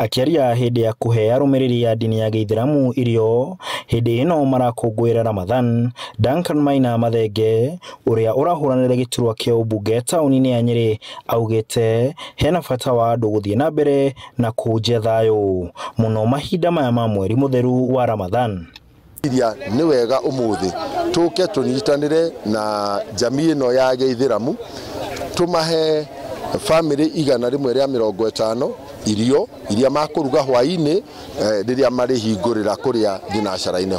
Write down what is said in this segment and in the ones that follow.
akiaria hindi ya kuhe arumĩrĩri ya dini ya gĩithĩramu irio hindi ĩno marakũngũĩra Ramadhan Duncan Maina Mathenge ũrĩa ũrahũranĩra gĩturwa kĩa ũmbunge taũni-inĩ ya Nyĩrĩ augĩte hena bata wa andũ gũthiĩ na mbere na kũnja thayũ muno mahinda maya ma mweri mũtheru wa Ramadhan iria nĩ wega ũmũthĩ tũke tũnyitanĩre na jamii no ya gĩithĩramu tumahe bamĩrĩ igana rĩmwe rĩa mĩrongo ĩtano irio iria makuruga hwaini eh, rä rä a marä hingå rä ra kå rä a thinacara-inä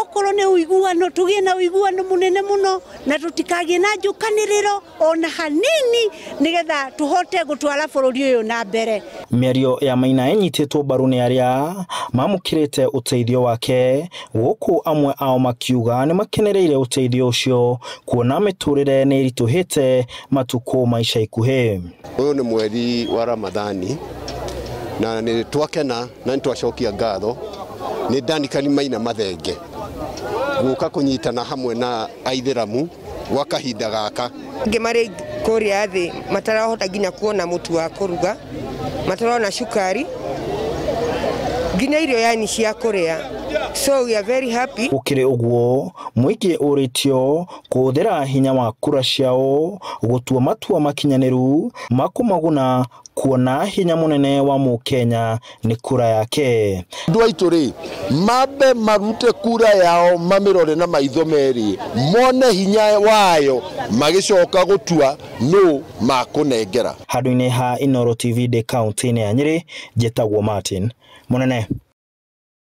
okorwo nä uiguano tå na uiguano må nene må no na tå na njå kanä rä ro ona hanini nä getha tå hote gå twara bå rå ri å yå na mbere mĩario ya maina ĩnyitĩtwo two mbaru nĩ arĩa mamũkĩrĩte ũteithio wake gũkũ amwe ao makiuga ni makenereire ũteithio ucio kuona mĩtũrĩre nĩ ĩritũhĩte matukũ ma ica ikuhĩ ũyũ nĩ mweri wa ramadhani na nä twakena na nä twacokia ngatho nä ndanikani maina mathenge kå nyitana hamwe na aithiramu gwa kahinda gaka ngä marä rä a thä matarahota nginya kuona må tu wa kå ruga matarona cukari nginya irio yani cia kå so we are very happy ukire uguo mwiki thä ra hinya wa kura ciao gutua matua makå makumaguna kuona hinya munene wa mukenya ni kura yake ndu ri mabe marute kura yao mamirore na maitho meri mone hinya wayo magicoka gutua no makunengera handu-inĩ ha inoro tv de kaunti-inĩ ya nyĩrĩ njĩtagwo martin munene